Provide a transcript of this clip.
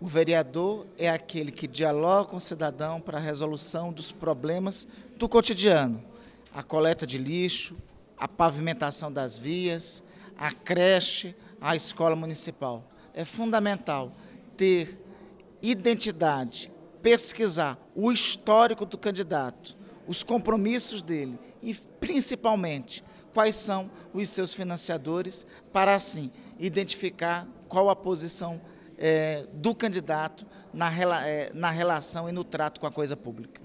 O vereador é aquele que dialoga com o cidadão para a resolução dos problemas do cotidiano. A coleta de lixo, a pavimentação das vias, a creche, a escola municipal. É fundamental ter identidade, pesquisar o histórico do candidato, os compromissos dele e, principalmente, quais são os seus financiadores para, assim, identificar qual a posição é, do candidato na, é, na relação e no trato com a coisa pública.